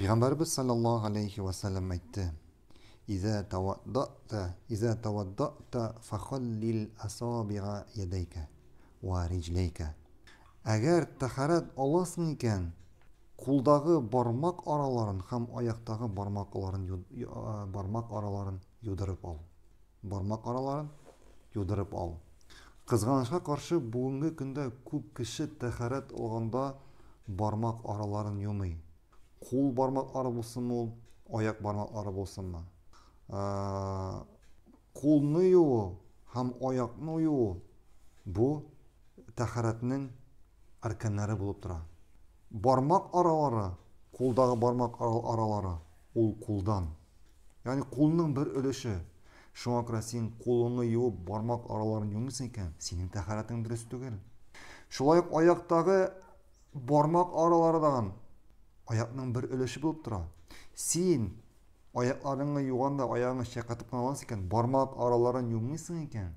пайғамбарымыз саллаллаху алейхи уассалам айтты иза таваддата иза таваддата асабиға ва риджлейка әгәр тахарат аласың екен қолдағы бармақ араларын һәм аяқтағы бармақ араларын бармақ араларын юдырып ал бармақ араларын юдырып ал қызғанышқа қаршы бүгінгі күнде көп кіші тахарат алғанда бармақ араларын юмый қол бармақтары болсын ол аяқ бармақтары болсын ә, қолны юу һәм аяқны юу бұл тахаратның арканнары болып тұра бармақ аралары қолдағы бармақ аралары ол қолдан яғни қолның бір үлесі шуңа сен қолыңны юып бармақ араларын юмысың екен сенің тахаратың дұрыс түгел шулай аяқтағы бармақ аралардан аяқтың бір үлесі болып тұрады сен аяқтарыңды юғанда аяғың шайқатып қана екен бармақ араларын юмайсың екен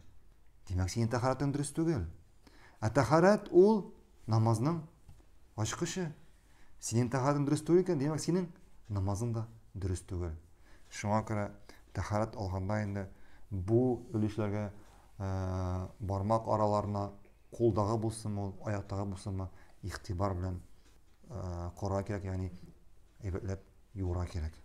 демек сенің тахаратың дұрыс түгел а тахарат ол намазның ашқышы сенің тахаратың дұрыс түгел екен демек сенің намазың да дұрыс түгел шуңа görə тахарат алғанда енді бұл үлестерге ә, бармақ араларына қолдағы болсын ол аяқтағы болсын ма иқтибар білен آه، قراءة كده يعني يبقى لاب يورا كده